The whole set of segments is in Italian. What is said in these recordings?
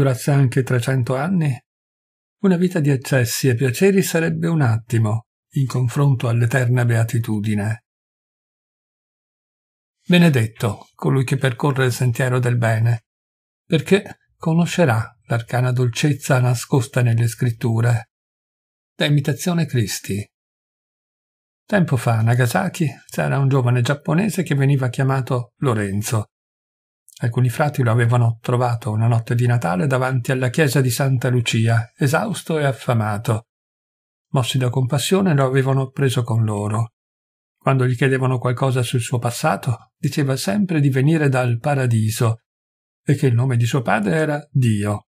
durasse anche 300 anni? Una vita di eccessi e piaceri sarebbe un attimo, in confronto all'eterna beatitudine. Benedetto colui che percorre il sentiero del bene, perché conoscerà l'arcana dolcezza nascosta nelle scritture. Da imitazione Cristi. Tempo fa a Nagasaki c'era un giovane giapponese che veniva chiamato Lorenzo Alcuni frati lo avevano trovato una notte di Natale davanti alla chiesa di Santa Lucia, esausto e affamato. Mossi da compassione lo avevano preso con loro. Quando gli chiedevano qualcosa sul suo passato, diceva sempre di venire dal paradiso e che il nome di suo padre era Dio.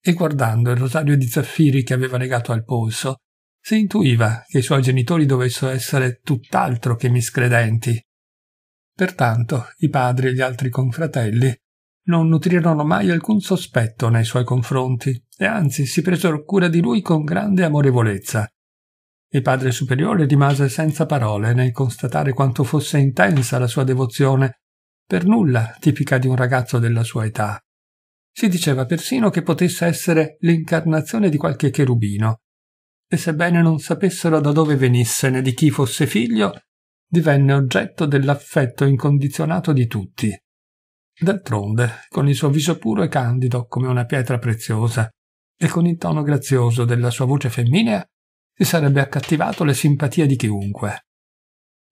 E guardando il rosario di zaffiri che aveva legato al polso, si intuiva che i suoi genitori dovessero essere tutt'altro che miscredenti Pertanto i padri e gli altri confratelli non nutrirono mai alcun sospetto nei suoi confronti e anzi si presero cura di lui con grande amorevolezza. Il padre superiore rimase senza parole nel constatare quanto fosse intensa la sua devozione, per nulla tipica di un ragazzo della sua età. Si diceva persino che potesse essere l'incarnazione di qualche cherubino, e sebbene non sapessero da dove venisse né di chi fosse figlio, divenne oggetto dell'affetto incondizionato di tutti. D'altronde, con il suo viso puro e candido come una pietra preziosa, e con il tono grazioso della sua voce femminea, si sarebbe accattivato le simpatie di chiunque.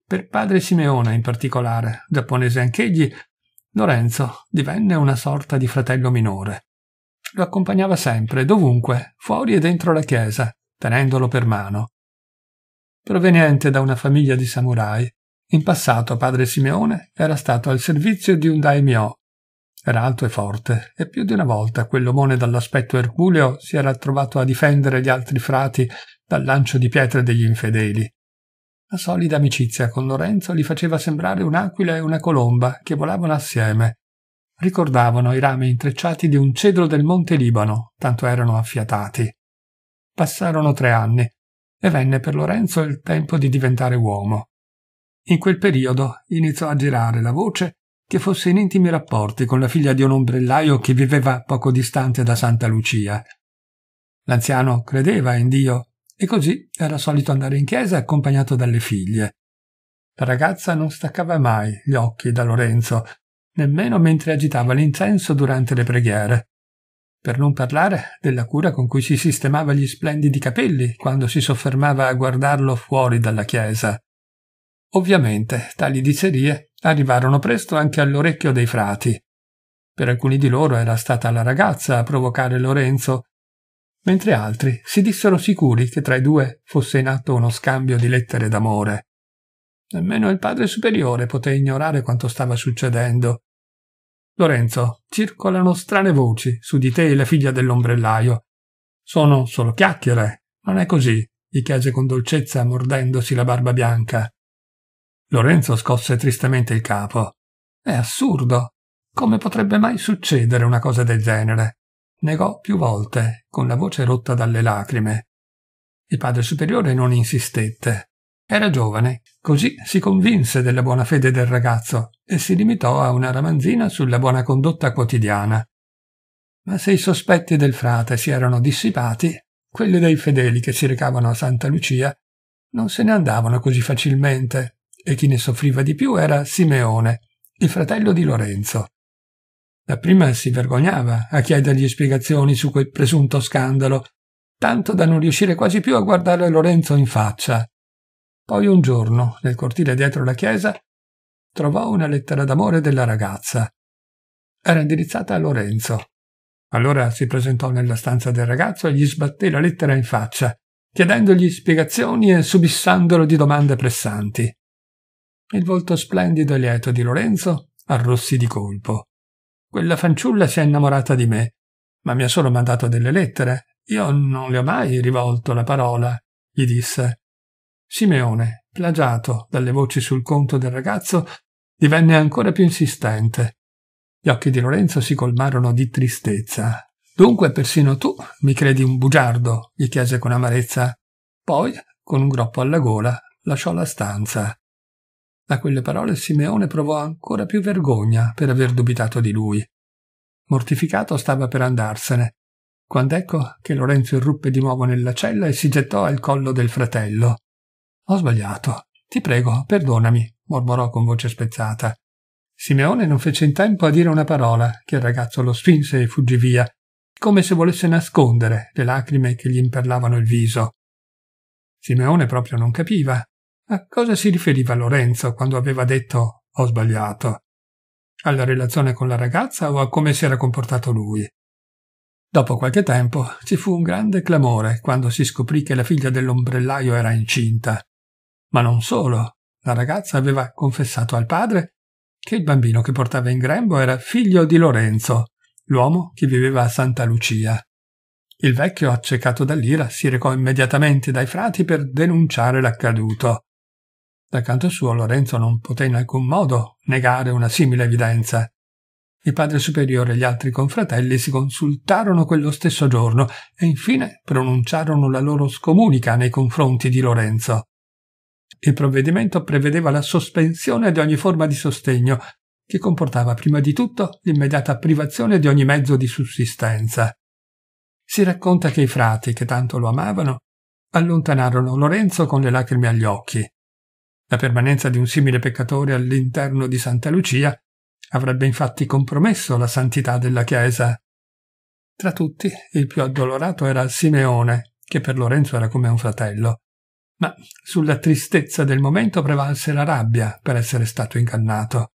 Per padre Simeone in particolare, giapponese anch'egli, Lorenzo divenne una sorta di fratello minore. Lo accompagnava sempre, dovunque, fuori e dentro la chiesa, tenendolo per mano, Proveniente da una famiglia di samurai, in passato padre Simeone era stato al servizio di un daimyo. Era alto e forte, e più di una volta quell'omone dall'aspetto erculeo si era trovato a difendere gli altri frati dal lancio di pietre degli infedeli. La solida amicizia con Lorenzo li faceva sembrare un'aquila e una colomba che volavano assieme. Ricordavano i rami intrecciati di un cedro del Monte Libano, tanto erano affiatati. Passarono tre anni, e venne per Lorenzo il tempo di diventare uomo. In quel periodo iniziò a girare la voce che fosse in intimi rapporti con la figlia di un ombrellaio che viveva poco distante da Santa Lucia. L'anziano credeva in Dio e così era solito andare in chiesa accompagnato dalle figlie. La ragazza non staccava mai gli occhi da Lorenzo, nemmeno mentre agitava l'incenso durante le preghiere. Per non parlare della cura con cui si sistemava gli splendidi capelli quando si soffermava a guardarlo fuori dalla chiesa. Ovviamente tali dicerie arrivarono presto anche all'orecchio dei frati. Per alcuni di loro era stata la ragazza a provocare Lorenzo, mentre altri si dissero sicuri che tra i due fosse in atto uno scambio di lettere d'amore. Nemmeno il padre superiore poté ignorare quanto stava succedendo Lorenzo, circolano strane voci su di te e la figlia dell'ombrellaio. Sono solo chiacchiere, non è così, gli chiese con dolcezza mordendosi la barba bianca. Lorenzo scosse tristemente il capo. È assurdo. Come potrebbe mai succedere una cosa del genere? Negò più volte, con la voce rotta dalle lacrime. Il padre superiore non insistette. Era giovane, così si convinse della buona fede del ragazzo e si limitò a una ramanzina sulla buona condotta quotidiana. Ma se i sospetti del frate si erano dissipati, quelli dei fedeli che si recavano a Santa Lucia non se ne andavano così facilmente e chi ne soffriva di più era Simeone, il fratello di Lorenzo. Dapprima si vergognava a chiedergli spiegazioni su quel presunto scandalo, tanto da non riuscire quasi più a guardare Lorenzo in faccia. Poi un giorno, nel cortile dietro la chiesa, trovò una lettera d'amore della ragazza. Era indirizzata a Lorenzo. Allora si presentò nella stanza del ragazzo e gli sbatté la lettera in faccia, chiedendogli spiegazioni e subissandolo di domande pressanti. Il volto splendido e lieto di Lorenzo arrossì di colpo. Quella fanciulla si è innamorata di me, ma mi ha solo mandato delle lettere. Io non le ho mai rivolto la parola, gli disse. Simeone, plagiato dalle voci sul conto del ragazzo, divenne ancora più insistente. Gli occhi di Lorenzo si colmarono di tristezza. Dunque persino tu mi credi un bugiardo? gli chiese con amarezza. Poi, con un groppo alla gola, lasciò la stanza. A quelle parole Simeone provò ancora più vergogna per aver dubitato di lui. Mortificato stava per andarsene, quando ecco che Lorenzo irruppe di nuovo nella cella e si gettò al collo del fratello. Ho sbagliato. Ti prego, perdonami, mormorò con voce spezzata. Simeone non fece in tempo a dire una parola, che il ragazzo lo spinse e fuggì via, come se volesse nascondere le lacrime che gli imperlavano il viso. Simeone proprio non capiva a cosa si riferiva Lorenzo quando aveva detto ho sbagliato. Alla relazione con la ragazza o a come si era comportato lui. Dopo qualche tempo ci fu un grande clamore quando si scoprì che la figlia dell'ombrellaio era incinta. Ma non solo, la ragazza aveva confessato al padre che il bambino che portava in grembo era figlio di Lorenzo, l'uomo che viveva a Santa Lucia. Il vecchio, accecato dall'ira, si recò immediatamente dai frati per denunciare l'accaduto. Dal canto suo Lorenzo non poté in alcun modo negare una simile evidenza. Il padre superiore e gli altri confratelli si consultarono quello stesso giorno e infine pronunciarono la loro scomunica nei confronti di Lorenzo. Il provvedimento prevedeva la sospensione di ogni forma di sostegno, che comportava prima di tutto l'immediata privazione di ogni mezzo di sussistenza. Si racconta che i frati, che tanto lo amavano, allontanarono Lorenzo con le lacrime agli occhi. La permanenza di un simile peccatore all'interno di Santa Lucia avrebbe infatti compromesso la santità della Chiesa. Tra tutti, il più addolorato era Simeone, che per Lorenzo era come un fratello ma sulla tristezza del momento prevalse la rabbia per essere stato ingannato.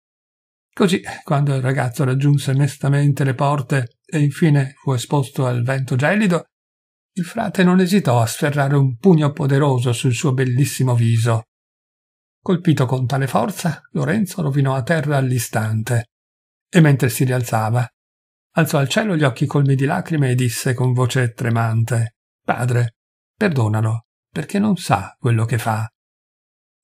Così, quando il ragazzo raggiunse mestamente le porte e infine fu esposto al vento gelido, il frate non esitò a sferrare un pugno poderoso sul suo bellissimo viso. Colpito con tale forza, Lorenzo rovinò a terra all'istante e mentre si rialzava, alzò al cielo gli occhi colmi di lacrime e disse con voce tremante Padre, perdonalo, perché non sa quello che fa.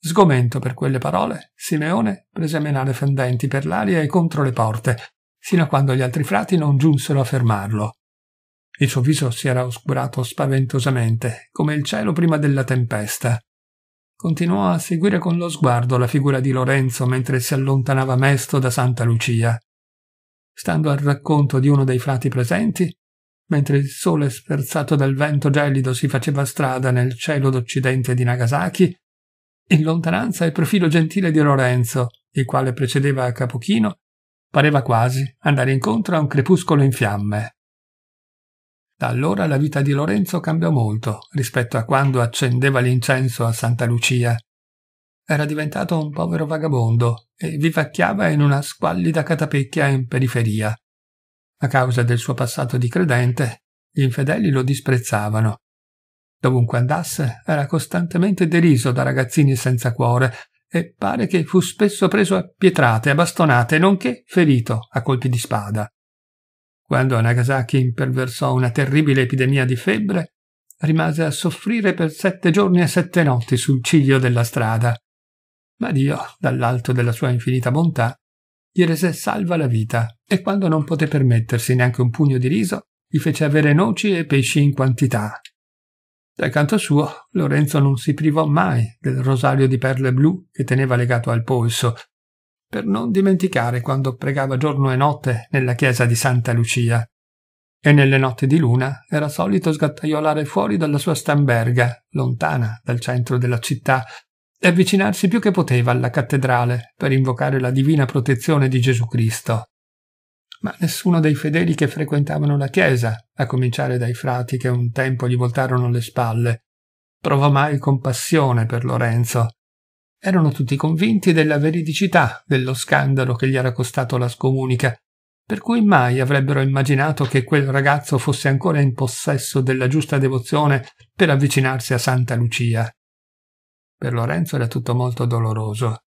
Sgomento per quelle parole, Simeone prese a menare fendenti per l'aria e contro le porte, sino a quando gli altri frati non giunsero a fermarlo. Il suo viso si era oscurato spaventosamente, come il cielo prima della tempesta. Continuò a seguire con lo sguardo la figura di Lorenzo mentre si allontanava mesto da Santa Lucia. Stando al racconto di uno dei frati presenti, mentre il sole sferzato dal vento gelido si faceva strada nel cielo d'occidente di Nagasaki, in lontananza il profilo gentile di Lorenzo, il quale precedeva a Capochino, pareva quasi andare incontro a un crepuscolo in fiamme. Da allora la vita di Lorenzo cambiò molto rispetto a quando accendeva l'incenso a Santa Lucia. Era diventato un povero vagabondo e vivacchiava in una squallida catapecchia in periferia. A causa del suo passato di credente, gli infedeli lo disprezzavano. Dovunque andasse, era costantemente deriso da ragazzini senza cuore e pare che fu spesso preso a pietrate, a bastonate, nonché ferito a colpi di spada. Quando Nagasaki imperversò una terribile epidemia di febbre, rimase a soffrire per sette giorni e sette notti sul ciglio della strada. Ma Dio, dall'alto della sua infinita bontà, gli rese salva la vita e quando non poté permettersi neanche un pugno di riso, gli fece avere noci e pesci in quantità. Dal canto suo, Lorenzo non si privò mai del rosario di perle blu che teneva legato al polso, per non dimenticare quando pregava giorno e notte nella chiesa di Santa Lucia. E nelle notti di luna era solito sgattaiolare fuori dalla sua stamberga, lontana dal centro della città, e avvicinarsi più che poteva alla cattedrale per invocare la divina protezione di Gesù Cristo ma nessuno dei fedeli che frequentavano la chiesa, a cominciare dai frati che un tempo gli voltarono le spalle, provò mai compassione per Lorenzo. Erano tutti convinti della veridicità dello scandalo che gli era costato la scomunica, per cui mai avrebbero immaginato che quel ragazzo fosse ancora in possesso della giusta devozione per avvicinarsi a Santa Lucia. Per Lorenzo era tutto molto doloroso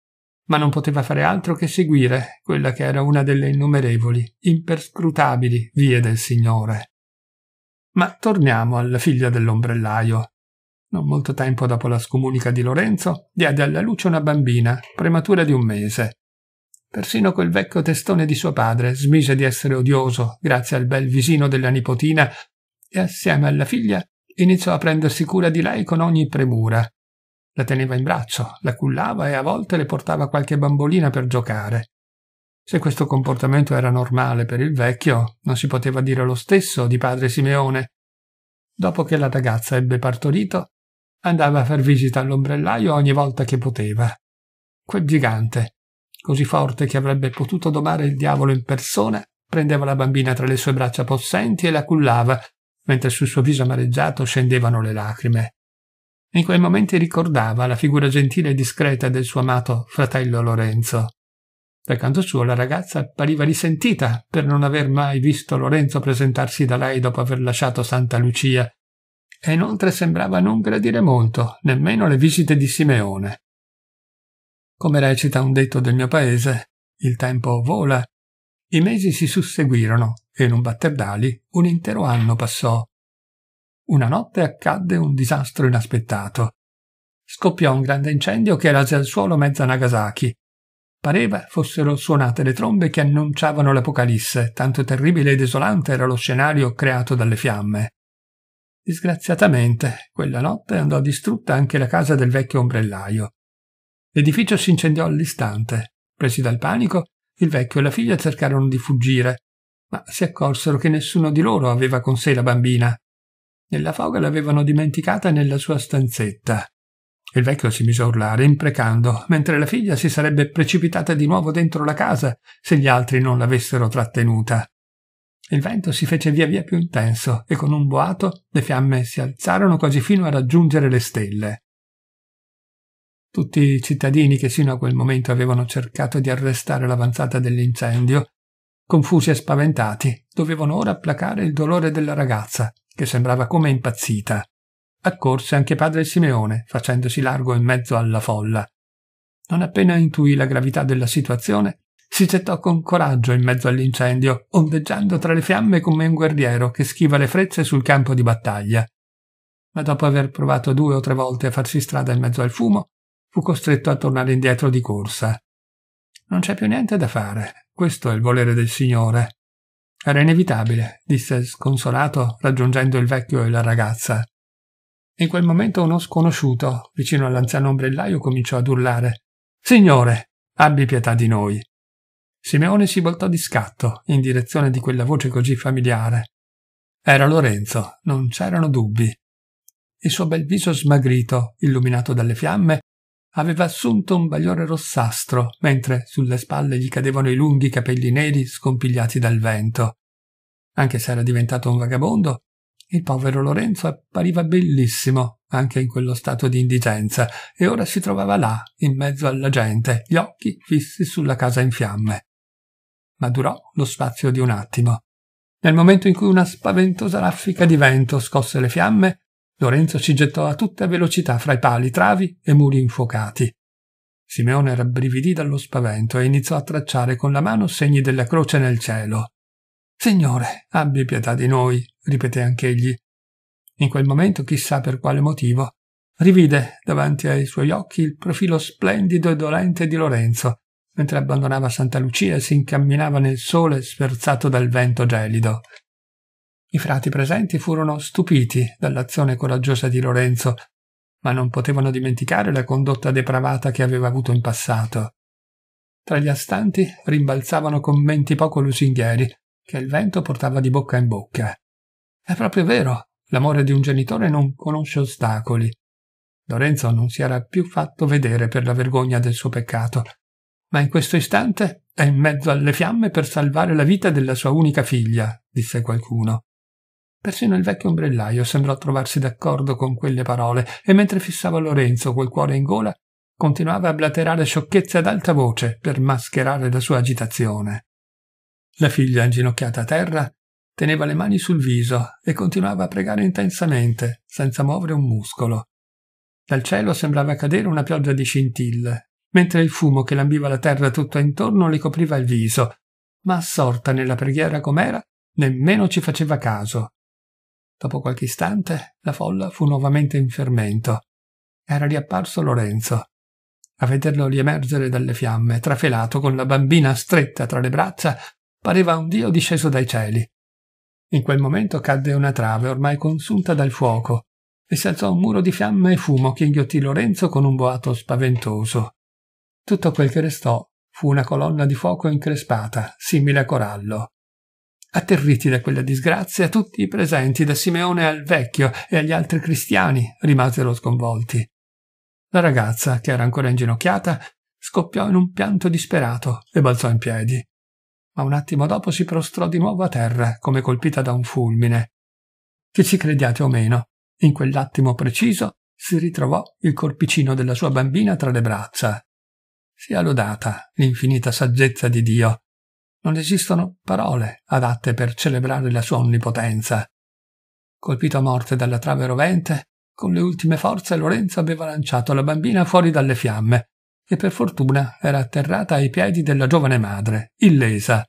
ma non poteva fare altro che seguire quella che era una delle innumerevoli, imperscrutabili vie del Signore. Ma torniamo alla figlia dell'ombrellaio. Non molto tempo dopo la scomunica di Lorenzo, diede alla luce una bambina, prematura di un mese. Persino quel vecchio testone di suo padre smise di essere odioso grazie al bel visino della nipotina e assieme alla figlia iniziò a prendersi cura di lei con ogni premura, la teneva in braccio, la cullava e a volte le portava qualche bambolina per giocare. Se questo comportamento era normale per il vecchio, non si poteva dire lo stesso di padre Simeone. Dopo che la ragazza ebbe partorito, andava a far visita all'ombrellaio ogni volta che poteva. Quel gigante, così forte che avrebbe potuto domare il diavolo in persona, prendeva la bambina tra le sue braccia possenti e la cullava, mentre sul suo viso amareggiato scendevano le lacrime e in quei momenti ricordava la figura gentile e discreta del suo amato fratello Lorenzo. Dal canto suo la ragazza appariva risentita per non aver mai visto Lorenzo presentarsi da lei dopo aver lasciato Santa Lucia, e inoltre sembrava non gradire molto nemmeno le visite di Simeone. Come recita un detto del mio paese, il tempo vola. I mesi si susseguirono e in un batter d'ali un intero anno passò, una notte accadde un disastro inaspettato. Scoppiò un grande incendio che rase al suolo mezza Nagasaki. Pareva fossero suonate le trombe che annunciavano l'Apocalisse, tanto terribile e desolante era lo scenario creato dalle fiamme. Disgraziatamente, quella notte andò distrutta anche la casa del vecchio ombrellaio. L'edificio si incendiò all'istante. Presi dal panico, il vecchio e la figlia cercarono di fuggire, ma si accorsero che nessuno di loro aveva con sé la bambina, nella foga l'avevano dimenticata nella sua stanzetta. Il vecchio si mise a urlare, imprecando, mentre la figlia si sarebbe precipitata di nuovo dentro la casa se gli altri non l'avessero trattenuta. Il vento si fece via via più intenso e con un boato le fiamme si alzarono quasi fino a raggiungere le stelle. Tutti i cittadini che sino a quel momento avevano cercato di arrestare l'avanzata dell'incendio Confusi e spaventati, dovevano ora placare il dolore della ragazza, che sembrava come impazzita. Accorse anche padre Simeone, facendosi largo in mezzo alla folla. Non appena intuì la gravità della situazione, si gettò con coraggio in mezzo all'incendio, ondeggiando tra le fiamme come un guerriero che schiva le frecce sul campo di battaglia. Ma dopo aver provato due o tre volte a farsi strada in mezzo al fumo, fu costretto a tornare indietro di corsa. Non c'è più niente da fare, questo è il volere del Signore. Era inevitabile, disse sconsolato, raggiungendo il vecchio e la ragazza. In quel momento uno sconosciuto, vicino all'anziano ombrellaio, cominciò ad urlare Signore, abbi pietà di noi. Simeone si voltò di scatto in direzione di quella voce così familiare. Era Lorenzo, non c'erano dubbi. Il suo bel viso smagrito, illuminato dalle fiamme, aveva assunto un bagliore rossastro, mentre sulle spalle gli cadevano i lunghi capelli neri scompigliati dal vento. Anche se era diventato un vagabondo, il povero Lorenzo appariva bellissimo anche in quello stato di indigenza e ora si trovava là, in mezzo alla gente, gli occhi fissi sulla casa in fiamme. Ma durò lo spazio di un attimo. Nel momento in cui una spaventosa raffica di vento scosse le fiamme, Lorenzo si gettò a tutta velocità fra i pali, travi e muri infuocati. Simeone rabbrividì dallo spavento e iniziò a tracciare con la mano segni della croce nel cielo. Signore, abbi pietà di noi, ripeté anch'egli. In quel momento, chissà per quale motivo, rivide davanti ai suoi occhi il profilo splendido e dolente di Lorenzo, mentre abbandonava Santa Lucia e si incamminava nel sole sferzato dal vento gelido. I frati presenti furono stupiti dall'azione coraggiosa di Lorenzo, ma non potevano dimenticare la condotta depravata che aveva avuto in passato. Tra gli astanti rimbalzavano commenti poco lusinghieri, che il vento portava di bocca in bocca. È proprio vero, l'amore di un genitore non conosce ostacoli. Lorenzo non si era più fatto vedere per la vergogna del suo peccato, ma in questo istante è in mezzo alle fiamme per salvare la vita della sua unica figlia, disse qualcuno. Persino il vecchio ombrellaio sembrò trovarsi d'accordo con quelle parole e mentre fissava Lorenzo col cuore in gola, continuava a blaterare sciocchezze ad alta voce per mascherare la sua agitazione. La figlia, inginocchiata a terra, teneva le mani sul viso e continuava a pregare intensamente, senza muovere un muscolo. Dal cielo sembrava cadere una pioggia di scintille, mentre il fumo che lambiva la terra tutta intorno le copriva il viso, ma assorta nella preghiera com'era, nemmeno ci faceva caso. Dopo qualche istante la folla fu nuovamente in fermento. Era riapparso Lorenzo. A vederlo riemergere dalle fiamme, trafelato con la bambina stretta tra le braccia, pareva un dio disceso dai cieli. In quel momento cadde una trave ormai consunta dal fuoco e si alzò un muro di fiamme e fumo che inghiottì Lorenzo con un boato spaventoso. Tutto quel che restò fu una colonna di fuoco increspata, simile a corallo. Atterriti da quella disgrazia, tutti i presenti, da Simeone al vecchio e agli altri cristiani, rimasero sconvolti. La ragazza, che era ancora inginocchiata, scoppiò in un pianto disperato e balzò in piedi. Ma un attimo dopo si prostrò di nuovo a terra, come colpita da un fulmine. Che ci crediate o meno, in quell'attimo preciso si ritrovò il corpicino della sua bambina tra le braccia. Sia lodata l'infinita saggezza di Dio non esistono parole adatte per celebrare la sua onnipotenza. Colpito a morte dalla trave rovente, con le ultime forze Lorenzo aveva lanciato la bambina fuori dalle fiamme, che per fortuna era atterrata ai piedi della giovane madre, illesa.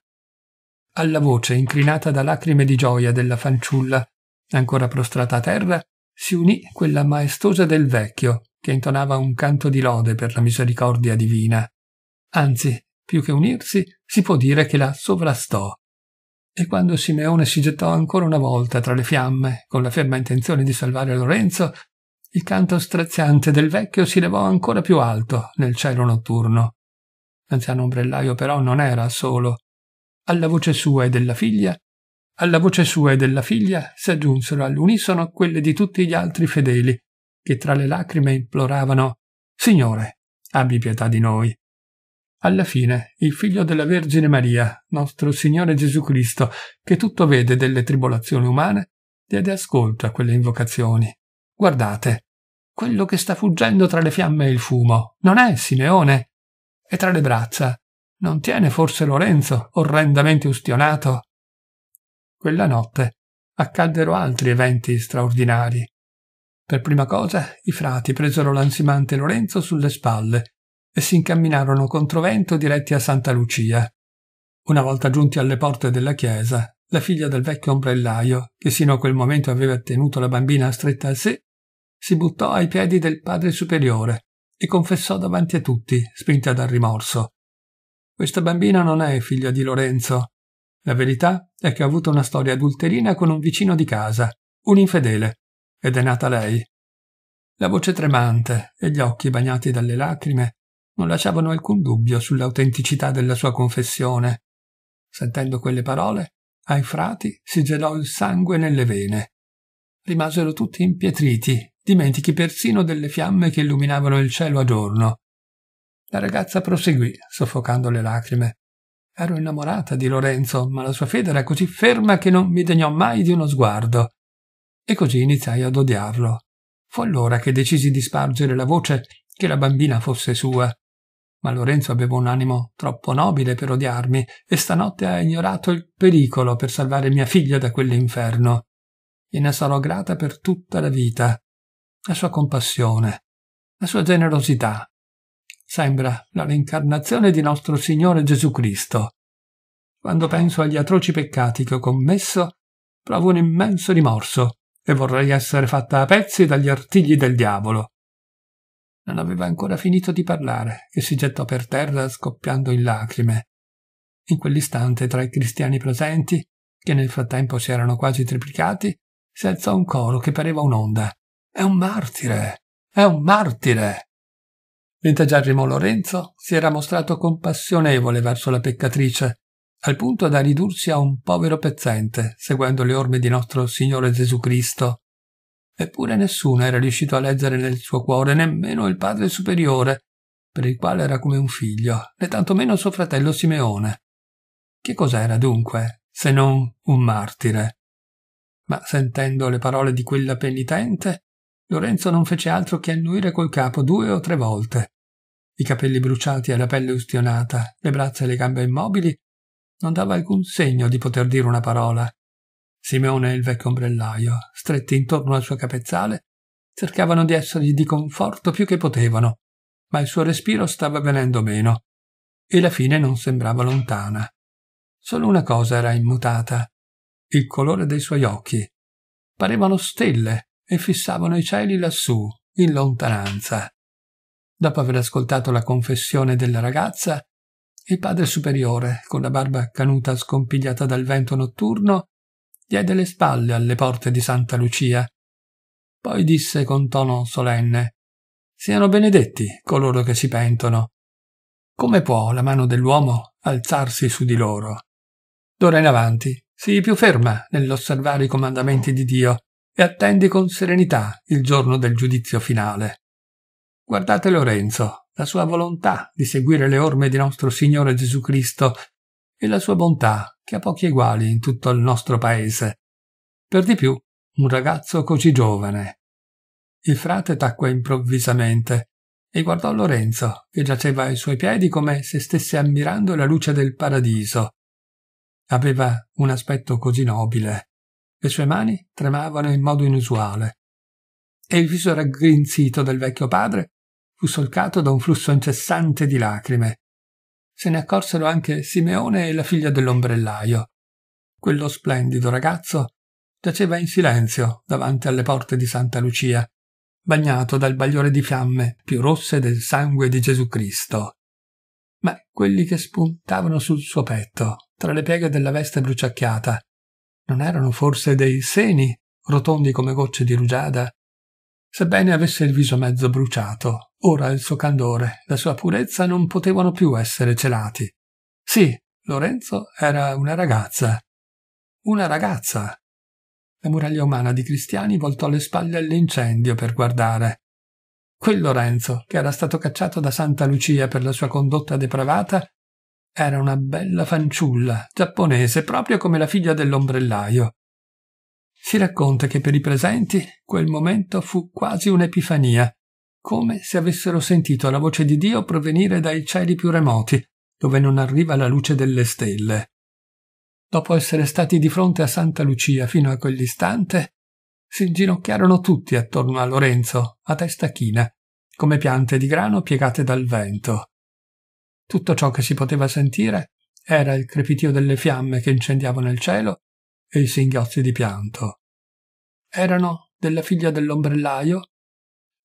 Alla voce incrinata da lacrime di gioia della fanciulla, ancora prostrata a terra, si unì quella maestosa del vecchio, che intonava un canto di lode per la misericordia divina. Anzi, più che unirsi, si può dire che la sovrastò. E quando Simeone si gettò ancora una volta tra le fiamme, con la ferma intenzione di salvare Lorenzo, il canto straziante del vecchio si levò ancora più alto nel cielo notturno. L'anziano ombrellaio però non era solo. Alla voce sua e della figlia, alla voce sua e della figlia si aggiunsero all'unisono quelle di tutti gli altri fedeli, che tra le lacrime imploravano Signore, abbi pietà di noi. Alla fine, il figlio della Vergine Maria, nostro Signore Gesù Cristo, che tutto vede delle tribolazioni umane, diede ascolto a quelle invocazioni. Guardate, quello che sta fuggendo tra le fiamme e il fumo non è Simeone. E tra le braccia non tiene forse Lorenzo, orrendamente ustionato? Quella notte accaddero altri eventi straordinari. Per prima cosa i frati presero l'ansimante Lorenzo sulle spalle e si incamminarono contro vento diretti a Santa Lucia. Una volta giunti alle porte della chiesa, la figlia del vecchio ombrellaio, che sino a quel momento aveva tenuto la bambina stretta a sé, si buttò ai piedi del padre superiore e confessò davanti a tutti, spinta dal rimorso. Questa bambina non è figlia di Lorenzo. La verità è che ha avuto una storia adulterina con un vicino di casa, un infedele, ed è nata lei. La voce tremante e gli occhi bagnati dalle lacrime non lasciavano alcun dubbio sull'autenticità della sua confessione. Sentendo quelle parole, ai frati si gelò il sangue nelle vene. Rimasero tutti impietriti, dimentichi persino delle fiamme che illuminavano il cielo a giorno. La ragazza proseguì, soffocando le lacrime. Ero innamorata di Lorenzo, ma la sua fede era così ferma che non mi degnò mai di uno sguardo. E così iniziai ad odiarlo. Fu allora che decisi di spargere la voce che la bambina fosse sua ma Lorenzo aveva un animo troppo nobile per odiarmi e stanotte ha ignorato il pericolo per salvare mia figlia da quell'inferno. Gliene sarò grata per tutta la vita. La sua compassione, la sua generosità. Sembra la reincarnazione di nostro Signore Gesù Cristo. Quando penso agli atroci peccati che ho commesso, provo un immenso rimorso e vorrei essere fatta a pezzi dagli artigli del diavolo. Non aveva ancora finito di parlare, che si gettò per terra scoppiando in lacrime. In quell'istante, tra i cristiani presenti, che nel frattempo si erano quasi triplicati, si alzò un coro che pareva un'onda. È un martire! È un martire! Ventagiarrimo Lorenzo si era mostrato compassionevole verso la peccatrice, al punto da ridursi a un povero pezzente, seguendo le orme di nostro Signore Gesù Cristo, Eppure nessuno era riuscito a leggere nel suo cuore nemmeno il padre superiore, per il quale era come un figlio, né tantomeno suo fratello Simeone. Che cos'era dunque, se non un martire? Ma sentendo le parole di quella penitente, Lorenzo non fece altro che annuire col capo due o tre volte. I capelli bruciati e la pelle ustionata, le braccia e le gambe immobili, non dava alcun segno di poter dire una parola. Simeone e il vecchio ombrellaio, stretti intorno al suo capezzale, cercavano di essergli di conforto più che potevano, ma il suo respiro stava venendo meno e la fine non sembrava lontana. Solo una cosa era immutata, il colore dei suoi occhi. Parevano stelle e fissavano i cieli lassù, in lontananza. Dopo aver ascoltato la confessione della ragazza, il padre superiore, con la barba canuta scompigliata dal vento notturno, diede le spalle alle porte di Santa Lucia. Poi disse con tono solenne Siano benedetti coloro che si pentono. Come può la mano dell'uomo alzarsi su di loro? D'ora in avanti sii più ferma nell'osservare i comandamenti di Dio e attendi con serenità il giorno del giudizio finale. Guardate Lorenzo, la sua volontà di seguire le orme di nostro Signore Gesù Cristo e la sua bontà, che ha pochi eguali in tutto il nostro paese. Per di più, un ragazzo così giovane. Il frate tacque improvvisamente e guardò Lorenzo, che giaceva ai suoi piedi come se stesse ammirando la luce del paradiso. Aveva un aspetto così nobile. Le sue mani tremavano in modo inusuale. E il viso raggrinzito del vecchio padre fu solcato da un flusso incessante di lacrime se ne accorsero anche Simeone e la figlia dell'ombrellaio. Quello splendido ragazzo giaceva in silenzio davanti alle porte di Santa Lucia, bagnato dal bagliore di fiamme più rosse del sangue di Gesù Cristo. Ma quelli che spuntavano sul suo petto, tra le pieghe della veste bruciacchiata, non erano forse dei seni, rotondi come gocce di rugiada, Sebbene avesse il viso mezzo bruciato, ora il suo candore, la sua purezza non potevano più essere celati. Sì, Lorenzo era una ragazza. Una ragazza. La muraglia umana di Cristiani voltò le spalle all'incendio per guardare. Quel Lorenzo, che era stato cacciato da Santa Lucia per la sua condotta depravata, era una bella fanciulla, giapponese, proprio come la figlia dell'ombrellaio. Si racconta che per i presenti quel momento fu quasi un'epifania, come se avessero sentito la voce di Dio provenire dai cieli più remoti, dove non arriva la luce delle stelle. Dopo essere stati di fronte a Santa Lucia fino a quell'istante, si inginocchiarono tutti attorno a Lorenzo, a testa china, come piante di grano piegate dal vento. Tutto ciò che si poteva sentire era il crepitio delle fiamme che incendiavano il cielo e i singhiozzi di pianto. Erano della figlia dell'ombrellaio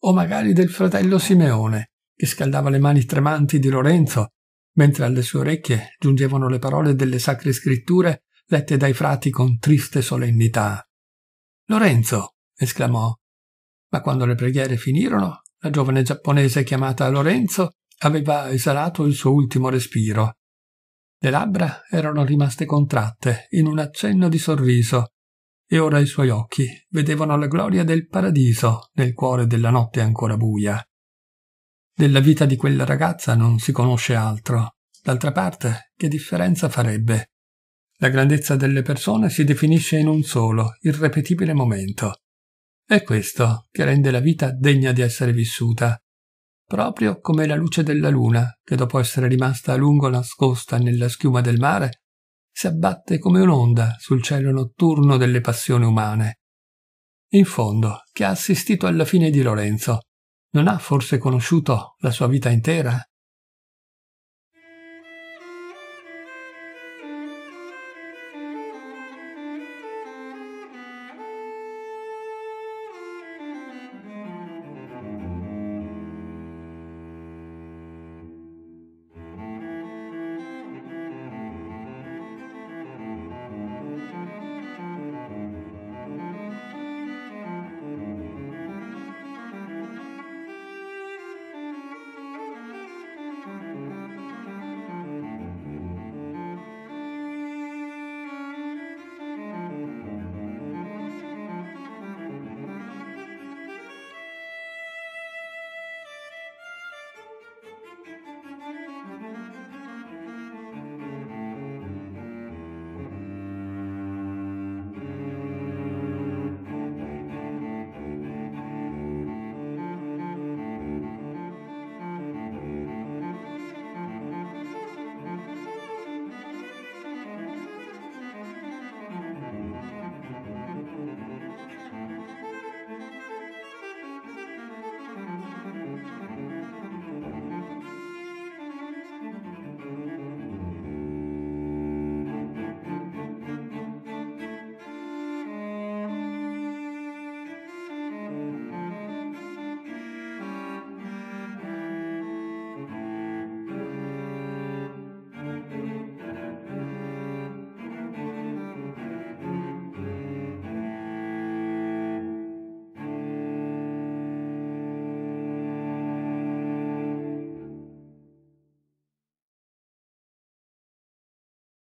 o magari del fratello Simeone, che scaldava le mani tremanti di Lorenzo, mentre alle sue orecchie giungevano le parole delle sacre scritture lette dai frati con triste solennità. Lorenzo! esclamò. Ma quando le preghiere finirono, la giovane giapponese chiamata Lorenzo aveva esalato il suo ultimo respiro. Le labbra erano rimaste contratte in un accenno di sorriso, e ora i suoi occhi vedevano la gloria del paradiso nel cuore della notte ancora buia. Della vita di quella ragazza non si conosce altro. D'altra parte, che differenza farebbe? La grandezza delle persone si definisce in un solo, irrepetibile momento. È questo che rende la vita degna di essere vissuta proprio come la luce della luna, che dopo essere rimasta a lungo nascosta nella schiuma del mare, si abbatte come un'onda sul cielo notturno delle passioni umane. In fondo, chi ha assistito alla fine di Lorenzo non ha forse conosciuto la sua vita intera?